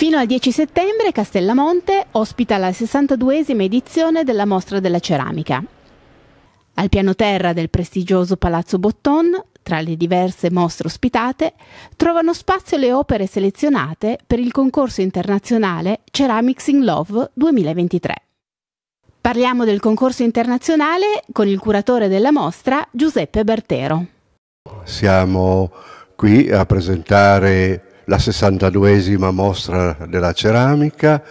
Fino al 10 settembre Castellamonte ospita la 62esima edizione della Mostra della Ceramica. Al piano terra del prestigioso Palazzo Botton, tra le diverse mostre ospitate, trovano spazio le opere selezionate per il concorso internazionale Ceramics in Love 2023. Parliamo del concorso internazionale con il curatore della mostra Giuseppe Bertero. Siamo qui a presentare la 62esima mostra della ceramica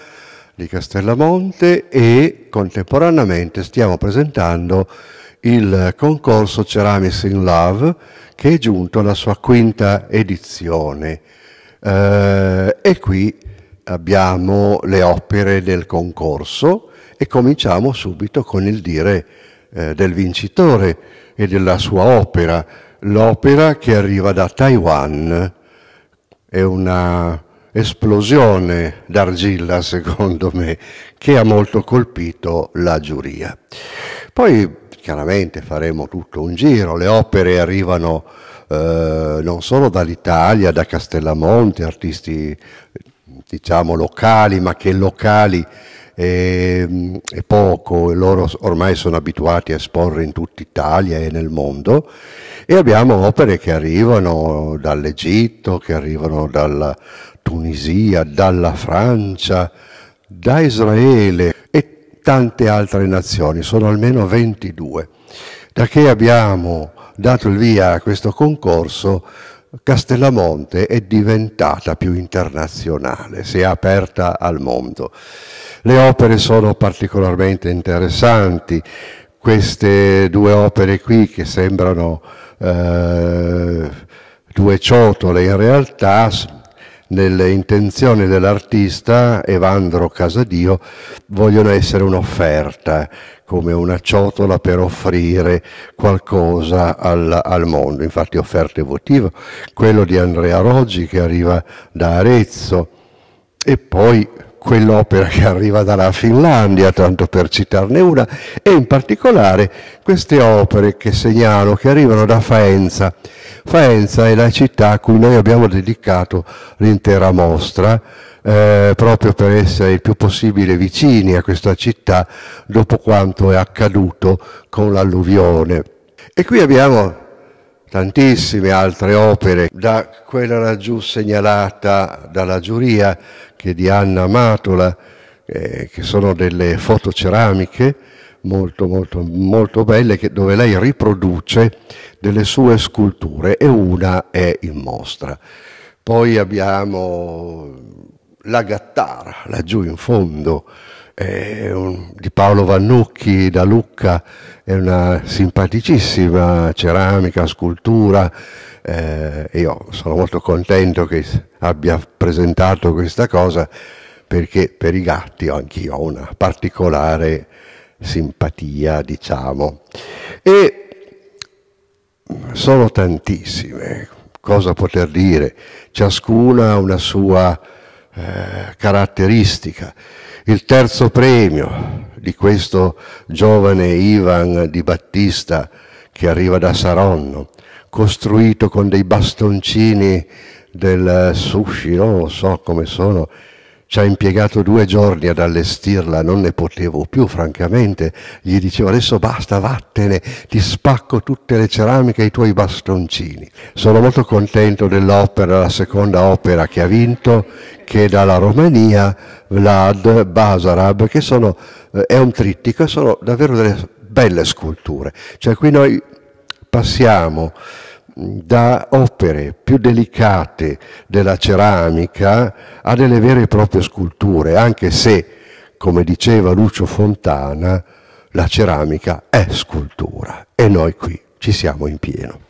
di Castellamonte e contemporaneamente stiamo presentando il concorso Ceramics in Love che è giunto alla sua quinta edizione eh, e qui abbiamo le opere del concorso e cominciamo subito con il dire eh, del vincitore e della sua opera, l'opera che arriva da Taiwan è una esplosione d'argilla, secondo me, che ha molto colpito la giuria. Poi chiaramente faremo tutto un giro, le opere arrivano eh, non solo dall'Italia, da Castellamonte, artisti diciamo locali, ma che locali è, ehm, è poco, loro ormai sono abituati a esporre in tutta Italia e nel mondo e abbiamo opere che arrivano dall'Egitto, che arrivano dalla Tunisia, dalla Francia, da Israele e tante altre nazioni, sono almeno 22. Da che abbiamo dato il via a questo concorso Castellamonte è diventata più internazionale, si è aperta al mondo. Le opere sono particolarmente interessanti, queste due opere qui che sembrano eh, due ciotole in realtà nelle intenzioni dell'artista Evandro Casadio vogliono essere un'offerta, come una ciotola per offrire qualcosa al, al mondo. Infatti offerta votiva, quello di Andrea Roggi che arriva da Arezzo e poi quell'opera che arriva dalla Finlandia, tanto per citarne una, e in particolare queste opere che segnalo, che arrivano da Faenza. Faenza è la città a cui noi abbiamo dedicato l'intera mostra, eh, proprio per essere il più possibile vicini a questa città dopo quanto è accaduto con l'alluvione. E qui abbiamo tantissime altre opere, da quella laggiù segnalata dalla giuria che è di Anna Matola, eh, che sono delle fotoceramiche molto, molto, molto belle, che, dove lei riproduce delle sue sculture e una è in mostra. Poi abbiamo la Gattara, laggiù in fondo, un, di Paolo Vannucchi da Lucca, è una simpaticissima ceramica, scultura. Eh, io sono molto contento che abbia presentato questa cosa perché per i gatti anch'io ho una particolare simpatia, diciamo. E sono tantissime, cosa poter dire, ciascuna ha una sua eh, caratteristica. Il terzo premio di questo giovane Ivan di Battista che arriva da Saronno, costruito con dei bastoncini del sushi, non lo so come sono, ci ha impiegato due giorni ad allestirla, non ne potevo più, francamente. Gli dicevo, adesso basta, vattene, ti spacco tutte le ceramiche e i tuoi bastoncini. Sono molto contento dell'opera, la seconda opera che ha vinto, che è dalla Romania, Vlad Basarab, che sono, eh, è un trittico, sono davvero delle belle sculture. Cioè qui noi passiamo da opere più delicate della ceramica a delle vere e proprie sculture, anche se, come diceva Lucio Fontana, la ceramica è scultura e noi qui ci siamo in pieno.